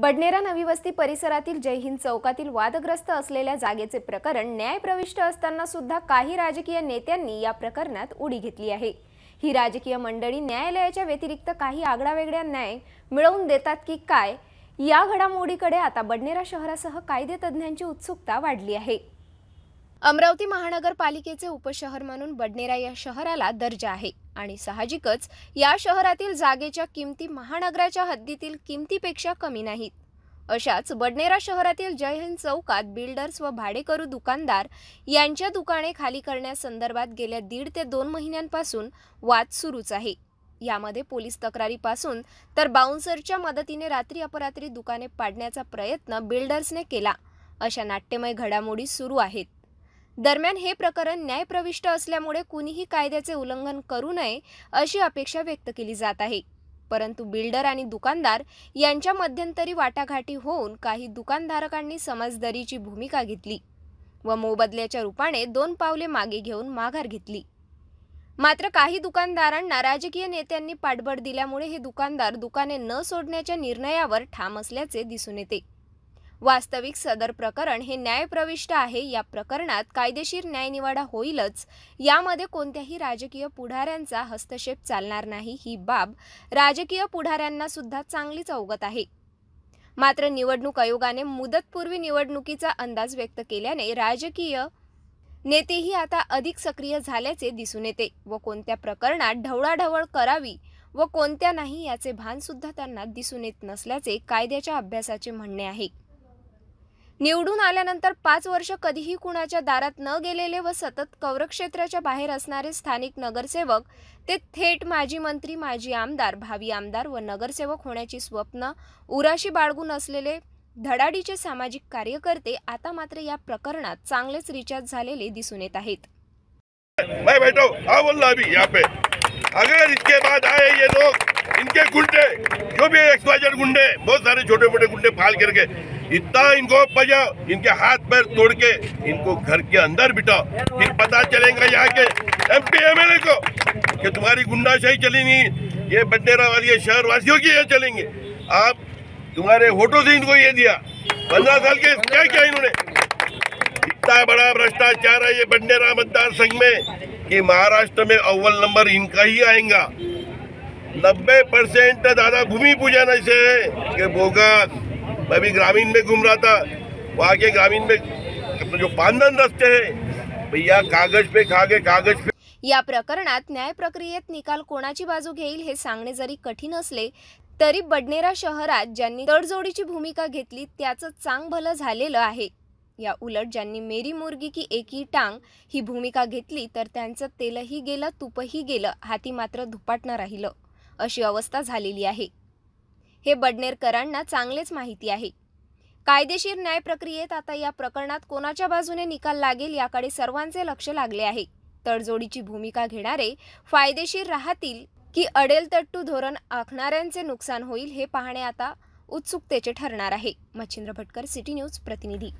बडनेरा नवी वस्ती परिसरातील जयहिंद चौकातील वादग्रस्त असलेल्या जागेचे प्रकरण न्यायप्रविष्ट असताना सुद्धा काही राजकीय नेत्यांनी या प्रकरणात उडी घेतली आहे ही राजकीय मंडळी न्यायालयाच्या व्यतिरिक्त काही आगळावेगळ्या न्याय मिळवून देतात की काय या घडामोडीकडे आता बडनेरा शहरासह कायदे तज्ज्ञांची उत्सुकता वाढली आहे अमरावती महानगरपालिकेचे उपशहर म्हणून बडनेरा या शहराला दर्जा आहे आणि साहजिकच या शहरातील जागेच्या किमती महानगराच्या हद्दीतील किमतीपेक्षा कमी नाहीत अशाच बडनेरा शहरातील जय हिंद चौकात बिल्डर्स व भाडेकरू दुकानदार यांच्या दुकाने खाली करण्यासंदर्भात गेल्या दीड ते दोन महिन्यांपासून वाद सुरूच आहे यामध्ये पोलीस तक्रारीपासून तर बाउन्सरच्या मदतीने रात्री अपरात्री दुकाने पाडण्याचा प्रयत्न बिल्डर्सने केला अशा नाट्यमय घडामोडी सुरू आहेत दरम्यान हे प्रकरण न्यायप्रविष्ट असल्यामुळे कुणीही कायद्याचे उल्लंघन करू नये अशी अपेक्षा व्यक्त केली जात आहे परंतु बिल्डर आणि दुकानदार यांच्या मध्यंतरी वाटाघाटी होऊन काही दुकानधारकांनी समजदारीची भूमिका घेतली व मोबदल्याच्या रूपाने दोन पावले मागे घेऊन माघार घेतली मात्र काही दुकानदारांना राजकीय नेत्यांनी पाठबळ दिल्यामुळे हे दुकानदार दुकाने न सोडण्याच्या निर्णयावर ठाम असल्याचे दिसून येते वास्तविक सदर प्रकरण हे न्यायप्रविष्ट आहे या प्रकरणात कायदेशीर न्यायनिवाडा होईलच यामध्ये कोणत्याही राजकीय पुढाऱ्यांचा हस्तक्षेप चालणार नाही ही बाब राजकीय पुढाऱ्यांना सुद्धा चांगलीच अवगत आहे मात्र निवडणूक आयोगाने मुदतपूर्वी निवडणुकीचा अंदाज व्यक्त केल्याने राजकीय नेतेही आता अधिक सक्रिय झाल्याचे दिसून येते व कोणत्या प्रकरणात ढवळाढवळ करावी व कोणत्या नाही याचे भान सुद्धा त्यांना दिसून येत नसल्याचे कायद्याच्या अभ्यासाचे म्हणणे आहे निवडून आल्यानंतर पाच वर्ष कधीही कुणाच्या दारात न गेलेले व सतत कौरक्षेत्राच्या बाहेर असणारे स्थानिक नगरसेवक ते थेट माजी मंत्री माजी आमदार भावी आमदार व नगरसेवक होण्याची स्वप्न उराशी बाळगून असलेले धडाडीचे सामाजिक कार्यकर्ते आता मात्र या प्रकरणात चांगलेच रिचार्ज झालेले दिसून येत आहेत इनके गुंडे जो भी एक्स वाइजर गुंडे बहुत सारे छोटे मोटे गुंडे फाल करके इतना इनको बजाओ इनके हाथ पैर तोड़ के इनको घर के अंदर बिठाओ फिर पता चलेगा यहाँ के M P M L A को कि तुम्हारी गुंडाशाही चली नहीं ये बंडेरा वाली शहर वासियों की यहाँ चलेंगे आप तुम्हारे होटो से इनको ये दिया पंद्रह साल के क्या क्या इन्होंने इतना बड़ा भ्रष्टाचार है ये बंडेरा मतदार संघ में कि महाराष्ट्र में अव्वल नंबर इनका ही आएगा नब्बे परसेंट दादा भूमि पूजन ऐसे है कि मैं भी ग्रामीण में घूम रहा था वहाँ के ग्रामीण में जो पांदन रस्ते हैं भैया कागज पे खा कागज पे या प्रकरणात न्याय प्रक्रियेत निकाल कोणाची बाजू घेईल हे सांगणे जरी कठीण असले तरी बडनेरा शहरात ज्यांनी तडजोडीची भूमिका घेतली त्याचं चांग भलं झालेलं आहे या उलट ज्यांनी मेरी मुर्गी की एकी टांग ही भूमिका घेतली तर त्यांचं तेलही गेलं तुपही गेलं हाती मात्र धुपाटणं राहिलं अशी अवस्था झालेली आहे हे बडनेरकरांना चांगलेच माहिती आहे कायदेशीर न्याय प्रक्रियेत आता या प्रकरणात कोणाच्या बाजूने निकाल लागेल याकडे सर्वांचे लक्ष लागले आहे तडजोडीची भूमिका घेणारे फायदेशीर राहतील की अडेलतट्टू धोरण आखणाऱ्यांचे नुकसान होईल हे पाहणे आता उत्सुकतेचे ठरणार आहे मच्छिंद्र भटकर सिटी न्यूज प्रतिनिधी